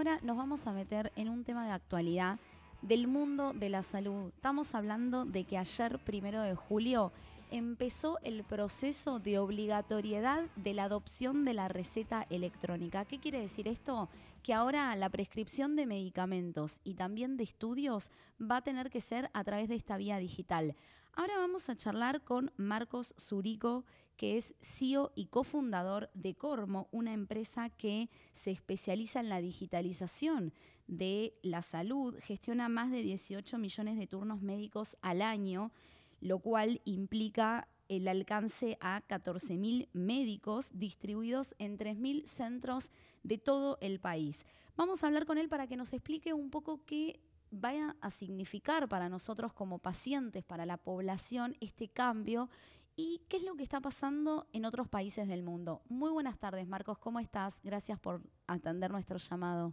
ahora nos vamos a meter en un tema de actualidad del mundo de la salud. Estamos hablando de que ayer, primero de julio, empezó el proceso de obligatoriedad de la adopción de la receta electrónica. ¿Qué quiere decir esto? Que ahora la prescripción de medicamentos y también de estudios va a tener que ser a través de esta vía digital. Ahora vamos a charlar con Marcos Zurico, que es CEO y cofundador de Cormo, una empresa que se especializa en la digitalización de la salud, gestiona más de 18 millones de turnos médicos al año lo cual implica el alcance a 14.000 médicos distribuidos en 3.000 centros de todo el país. Vamos a hablar con él para que nos explique un poco qué vaya a significar para nosotros como pacientes, para la población, este cambio y qué es lo que está pasando en otros países del mundo. Muy buenas tardes, Marcos, ¿cómo estás? Gracias por atender nuestro llamado.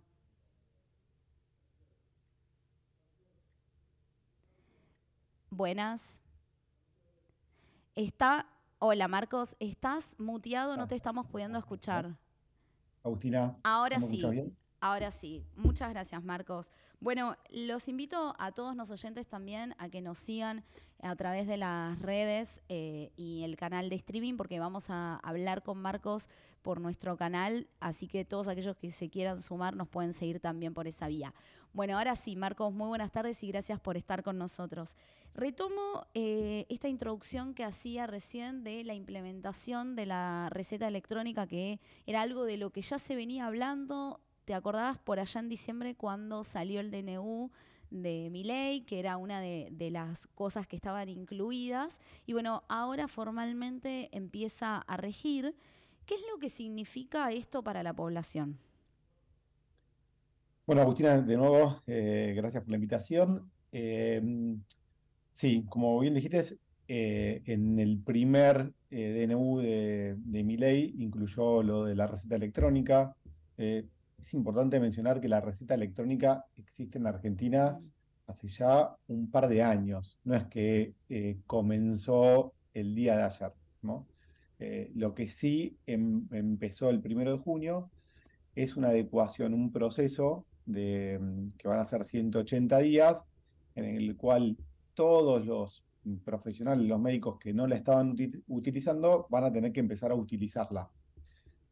Buenas. Está. Hola Marcos, estás muteado, no te ah. estamos pudiendo escuchar. Agustina. Ahora sí. Ahora sí, muchas gracias Marcos. Bueno, los invito a todos los oyentes también a que nos sigan a través de las redes eh, y el canal de streaming porque vamos a hablar con Marcos por nuestro canal, así que todos aquellos que se quieran sumar nos pueden seguir también por esa vía. Bueno, ahora sí, Marcos, muy buenas tardes y gracias por estar con nosotros. Retomo eh, esta introducción que hacía recién de la implementación de la receta electrónica, que era algo de lo que ya se venía hablando, te acordabas por allá en diciembre cuando salió el DNU de ley, que era una de, las cosas que estaban incluidas. Y bueno, ahora formalmente empieza a regir. ¿Qué es lo que significa esto para la población? Bueno, Agustina, de nuevo, eh, gracias por la invitación. Em, sí, como bien dijiste, eh, en el primer eh, DNU de, mi ley incluyó lo de la receta electrónica. es importante mencionar que la receta electrónica existe en Argentina hace ya un par de años, no es que comenzó el día de ayer. ¿no? lo que sí em, empezó el primero de junio es una adecuación, un proceso de, mm, que van a ser 180 días, en el cual todos los mm, profesionales, los médicos que no la estaban utilizando, van a tener que empezar a utilizarla.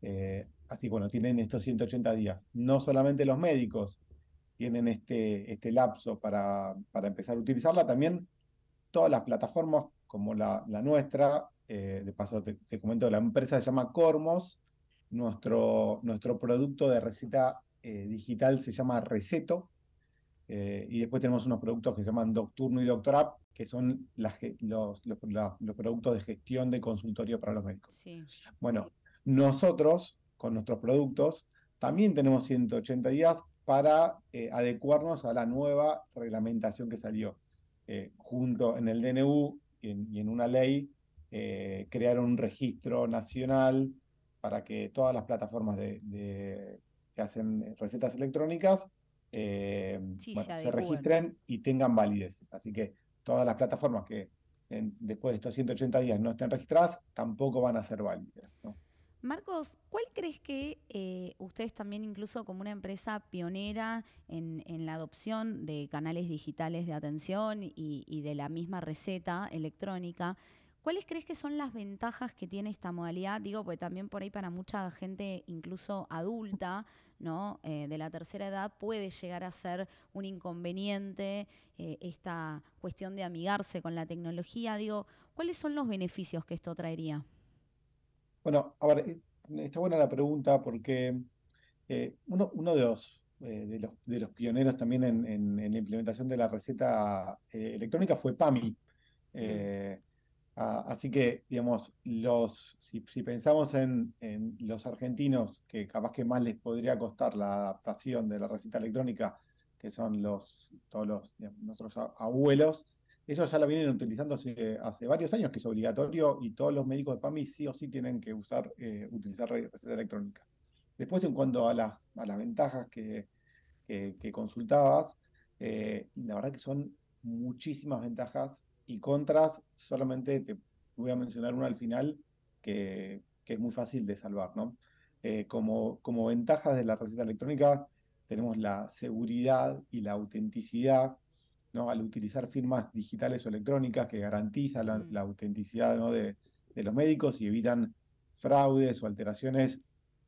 Eh, así bueno, tienen estos 180 días. No solamente los médicos tienen este, este lapso para, para empezar a utilizarla, también todas las plataformas como la, nuestra, eh, de paso te, te, comento, la empresa se llama Cormos, nuestro, nuestro producto de receta eh, digital se llama Receto. Eh, y después tenemos unos productos que se llaman Docturno y app que son los, productos de gestión de consultorio para los médicos. Bueno, nosotros, con nuestros productos, también tenemos 180 días para eh, adecuarnos a la nueva reglamentación que salió. junto en el DNU y en, una ley, crearon un registro nacional para que todas las plataformas de que hacen eh, recetas electrónicas eh, se, registren y tengan validez. Así que todas las plataformas que después de estos 180 días no estén registradas tampoco van a ser válidas. Marcos, ¿cuál crees que eh, ustedes también, incluso como una empresa pionera en, la adopción de canales digitales de atención y de la misma receta electrónica, ¿Cuáles crees que son las ventajas que tiene esta modalidad? Digo, pues también por ahí para mucha gente, incluso adulta, ¿no? Eh, de la tercera edad, puede llegar a ser un inconveniente eh, esta cuestión de amigarse con la tecnología. Digo, ¿cuáles son los beneficios que esto traería? Bueno, a ver, eh, está buena la pregunta porque uno, de los de, los, pioneros también en, la implementación de la receta electrónica fue PAMI. Mm. Ah, así que, digamos, los, si, pensamos en, los argentinos, que capaz que más les podría costar la adaptación de la receta electrónica, que son los, todos los, nuestros abuelos, ellos ya la vienen utilizando hace, varios años, que es obligatorio, y todos los médicos de PAMI sí o sí tienen que usar, eh, utilizar receta electrónica. Después, en cuanto a las, las ventajas que, consultabas, eh, la verdad que son muchísimas ventajas y contras, solamente te voy a mencionar uno al final que, es muy fácil de salvar, ¿no? Eh, como, como ventajas de la receta electrónica tenemos la seguridad y la autenticidad, ¿no? Al utilizar firmas digitales o electrónicas que garantizan mm. la, autenticidad ¿no? de, los médicos y evitan fraudes o alteraciones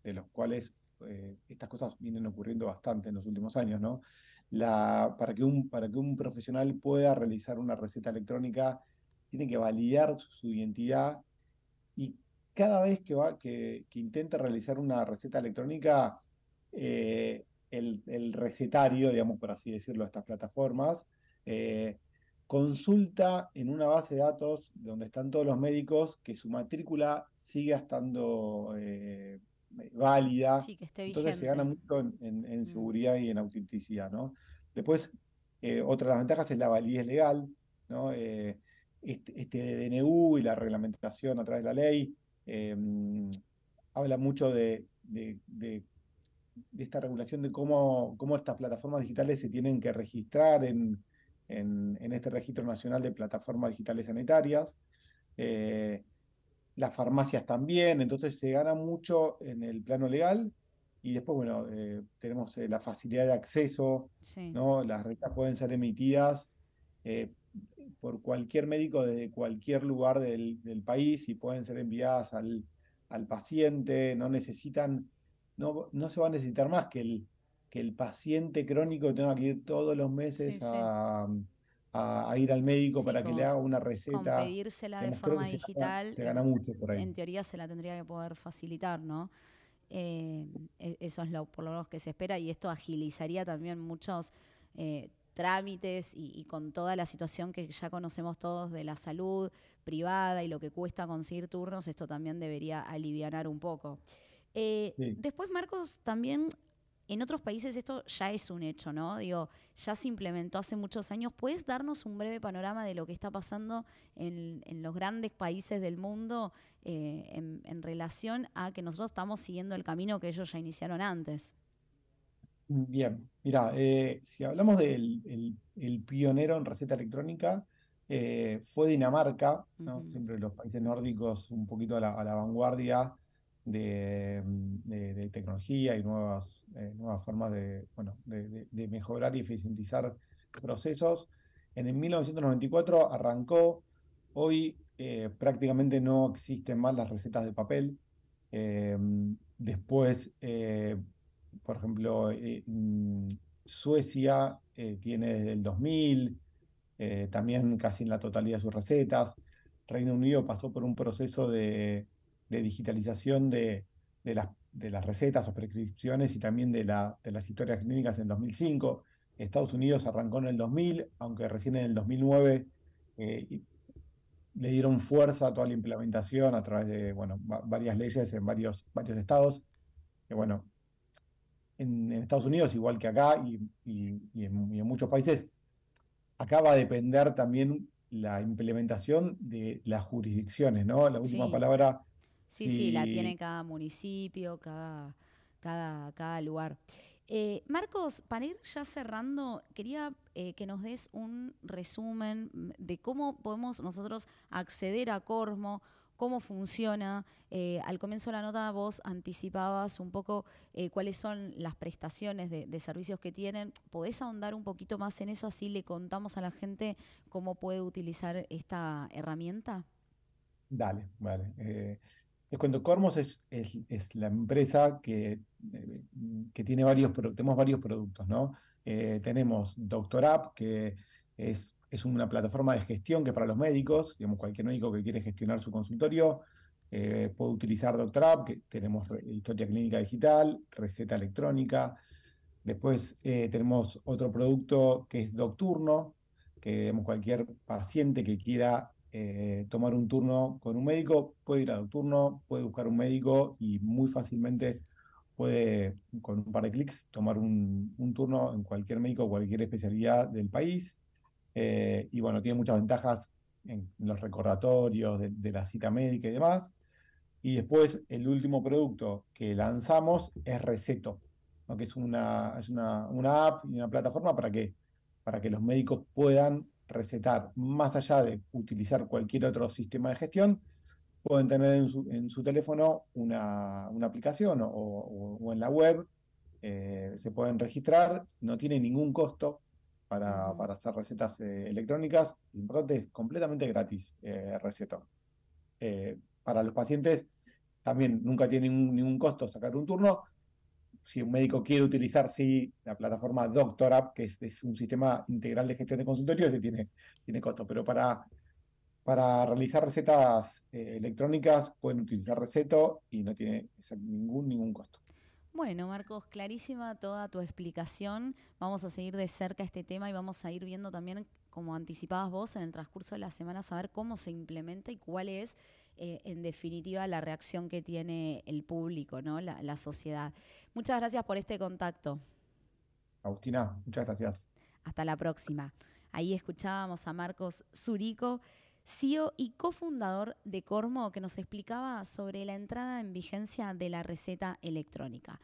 de los cuales eh, estas cosas vienen ocurriendo bastante en los últimos años, ¿no? para, que un, para que un profesional pueda realizar una receta electrónica, tiene que validar su, identidad y cada vez que, va, que, intenta realizar una receta electrónica, eh, el, recetario, digamos por así decirlo, de estas plataformas, eh, consulta en una base de datos donde están todos los médicos que su matrícula siga estando eh, eh, válida. Entonces se gana mucho en, mm. seguridad y en autenticidad, ¿no? Después, eh, otra de las ventajas es la validez legal, eh, este, este DNU y la reglamentación a través de la ley em, habla mucho de, esta regulación de cómo, cómo estas plataformas digitales se tienen que registrar en, este registro nacional de plataformas digitales sanitarias las farmacias también, entonces se gana mucho en el plano legal y después, bueno, eh, tenemos eh, la facilidad de acceso, ¿no? Las recetas pueden ser emitidas eh, por cualquier médico desde cualquier lugar del, país y pueden ser enviadas al, paciente, no necesitan, no, no, se va a necesitar más que el, que el paciente crónico tenga que ir todos los meses a a, ir al médico para que le haga una receta. Pedírsela de forma digital. Se gana, mucho por ahí. En teoría se la tendría que poder facilitar, ¿no? Eh, e, eso es lo, por lo menos que se espera y esto agilizaría también muchos eh, trámites y, con toda la situación que ya conocemos todos de la salud privada y lo que cuesta conseguir turnos, esto también debería aliviar un poco. Eh, después, Marcos, también en otros países esto ya es un hecho, ¿no? Digo, ya se implementó hace muchos años. ¿Puedes darnos un breve panorama de lo que está pasando en, los grandes países del mundo eh, en, relación a que nosotros estamos siguiendo el camino que ellos ya iniciaron antes? Bien, mira, eh, si hablamos del pionero en receta electrónica, eh, fue Dinamarca, Siempre los países nórdicos un poquito a la vanguardia Mm, de, tecnología y nuevas, eh, nuevas formas de, bueno, de, mejorar y eficientizar procesos. En el 1994 arrancó, hoy eh, prácticamente no existen más las recetas de papel. Eh, mm, después, por ejemplo, mm, Suecia tiene desde el 2000, también casi en la totalidad sus recetas. Reino Unido pasó por un proceso de, de digitalización de, las, de las recetas o prescripciones y también de, la, de las historias clínicas en 2005. Estados Unidos arrancó en el 2000, aunque recién en el 2009 eh, le dieron fuerza a toda la implementación a través de bueno, varias leyes en varios, varios estados. Y bueno, en, Estados Unidos, igual que acá y, en, muchos países, acaba va a depender también la implementación de las jurisdicciones, ¿no? La última palabra Sí, sí, la tiene cada municipio, cada, cada, cada lugar. Eh, Marcos, para ir ya cerrando, quería eh, que nos des un resumen de cómo podemos nosotros acceder a Cormo, cómo funciona. Eh, al comienzo de la nota vos anticipabas un poco cuáles son las prestaciones de, de, servicios que tienen. ¿Podés ahondar un poquito más en eso? Así le contamos a la gente cómo puede utilizar esta herramienta. Dale, vale cuando Cormos es, la empresa que, eh, que tiene varios, tenemos varios productos, ¿no? Eh, tenemos Doctor App, que es, es, una plataforma de gestión que para los médicos, digamos, cualquier médico que quiere gestionar su consultorio, eh, puede utilizar Doctor que tenemos historia clínica digital, receta electrónica. Después tenemos otro producto que es Docturno, que digamos, cualquier paciente que quiera eh, tomar un turno con un médico, puede ir a un turno, puede buscar un médico y muy fácilmente puede, con un par de clics, tomar un, turno en cualquier médico, cualquier especialidad del país. Eh, y bueno, tiene muchas ventajas en los recordatorios de, la cita médica y demás. Y después el último producto que lanzamos es Receto, que es, una, es una, app y una plataforma para que, para que los médicos puedan recetar, más allá de utilizar cualquier otro sistema de gestión, pueden tener en su, teléfono una, una aplicación o, en la web, eh, se pueden registrar, no tiene ningún costo para, hacer recetas eh, electrónicas, lo importante es completamente gratis el eh, recetón. para los pacientes también nunca tiene ningún costo sacar un turno, si un médico quiere utilizar sí, la plataforma DoctorApp, que es, un sistema integral de gestión de consultorios, tiene, tiene costo, pero para, para realizar recetas eh, electrónicas pueden utilizar Receto y no tiene ningún, ningún costo. Bueno, Marcos, clarísima toda tu explicación. Vamos a seguir de cerca este tema y vamos a ir viendo también, como anticipabas vos, en el transcurso de la semana, saber cómo se implementa y cuál es eh, en definitiva, la reacción que tiene el público, la sociedad. Muchas gracias por este contacto. Agustina, muchas gracias. Hasta la próxima. Ahí escuchábamos a Marcos Zurico. CEO y cofundador de Cormo, que nos explicaba sobre la entrada en vigencia de la receta electrónica.